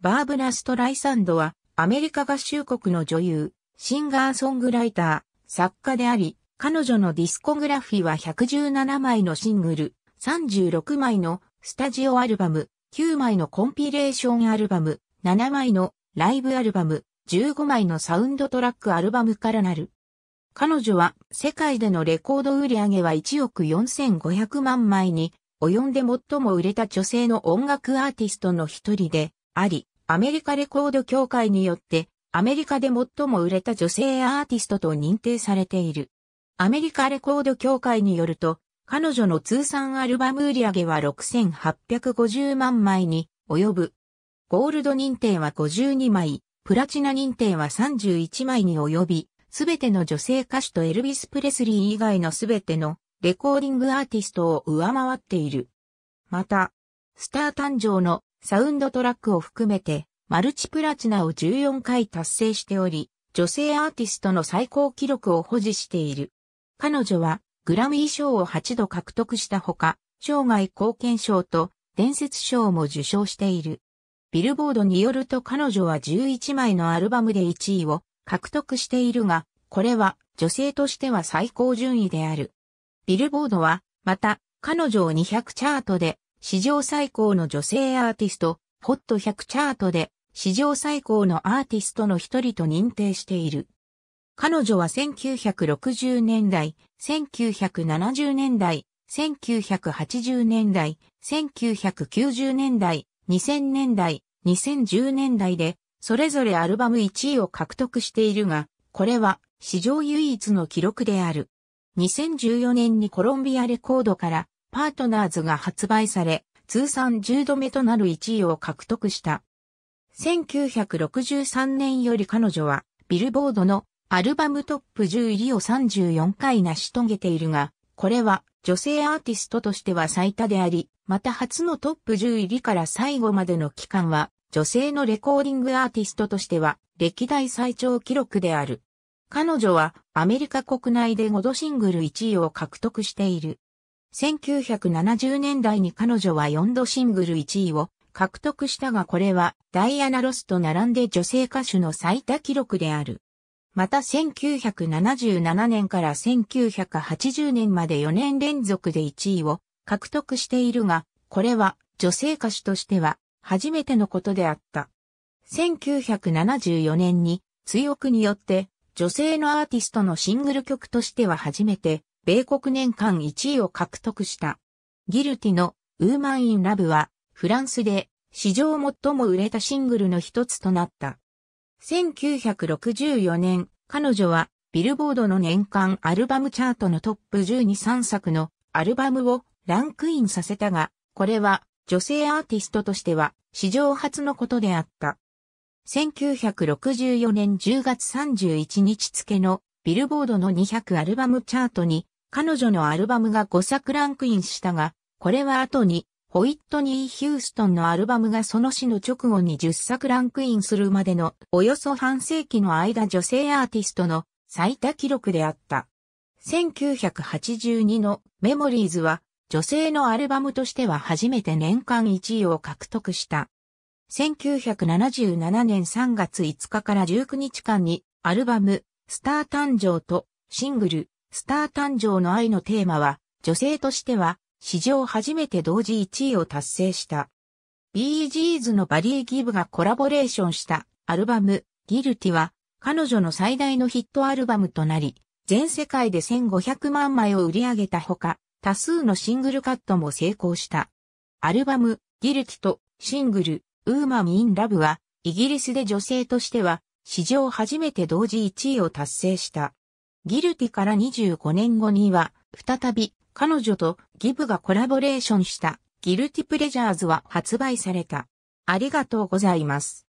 バーブラ・ストライサンドは、アメリカ合衆国の女優、シンガーソングライター、作家であり、彼女のディスコグラフィーは117枚のシングル、36枚のスタジオアルバム、9枚のコンピレーションアルバム、7枚のライブアルバム、15枚のサウンドトラックアルバムからなる。彼女は世界でのレコード売り上げは1億4500万枚に及んで最も売れた女性の音楽アーティストの一人で、あり、アメリカレコード協会によって、アメリカで最も売れた女性アーティストと認定されている。アメリカレコード協会によると、彼女の通算アルバム売上は6850万枚に及ぶ。ゴールド認定は52枚、プラチナ認定は31枚に及び、すべての女性歌手とエルビス・プレスリー以外のすべてのレコーディングアーティストを上回っている。また、スター誕生のサウンドトラックを含めて、マルチプラチナを14回達成しており、女性アーティストの最高記録を保持している。彼女は、グラミー賞を8度獲得したほか、生涯貢献賞と伝説賞も受賞している。ビルボードによると彼女は11枚のアルバムで1位を獲得しているが、これは女性としては最高順位である。ビルボードは、また、彼女を200チャートで史上最高の女性アーティスト、ホット100チャートで、史上最高のアーティストの一人と認定している。彼女は1960年代、1970年代、1980年代、1990年代、2000年代、2010年代で、それぞれアルバム1位を獲得しているが、これは史上唯一の記録である。2014年にコロンビアレコードからパートナーズが発売され、通算10度目となる1位を獲得した。1963年より彼女は、ビルボードのアルバムトップ10入りを34回成し遂げているが、これは女性アーティストとしては最多であり、また初のトップ10入りから最後までの期間は、女性のレコーディングアーティストとしては歴代最長記録である。彼女はアメリカ国内で5度シングル1位を獲得している。1970年代に彼女は4度シングル1位を獲得したがこれはダイアナ・ロスと並んで女性歌手の最多記録である。また1977年から1980年まで4年連続で1位を獲得しているが、これは女性歌手としては初めてのことであった。1974年に追憶によって女性のアーティストのシングル曲としては初めて米国年間1位を獲得した。ギルティのウーマン・イン・ラブはフランスで史上最も売れたシングルの一つとなった。1964年、彼女はビルボードの年間アルバムチャートのトップ123作のアルバムをランクインさせたが、これは女性アーティストとしては史上初のことであった。1964年10月31日付のビルボードの200アルバムチャートに彼女のアルバムが5作ランクインしたが、これは後に、ホイットニー・ヒューストンのアルバムがその死の直後に10作ランクインするまでのおよそ半世紀の間女性アーティストの最多記録であった。1982のメモリーズは女性のアルバムとしては初めて年間1位を獲得した。1977年3月5日から19日間にアルバム、スター誕生とシングル、スター誕生の愛のテーマは、女性としては、史上初めて同時1位を達成した。BG's のバリー・ギブがコラボレーションしたアルバム、ギルティは、彼女の最大のヒットアルバムとなり、全世界で1500万枚を売り上げたほか、多数のシングルカットも成功した。アルバム、ギルティとシングル、ウーマミン・ラブは、イギリスで女性としては、史上初めて同時1位を達成した。ギルティから25年後には、再び彼女とギブがコラボレーションしたギルティプレジャーズは発売された。ありがとうございます。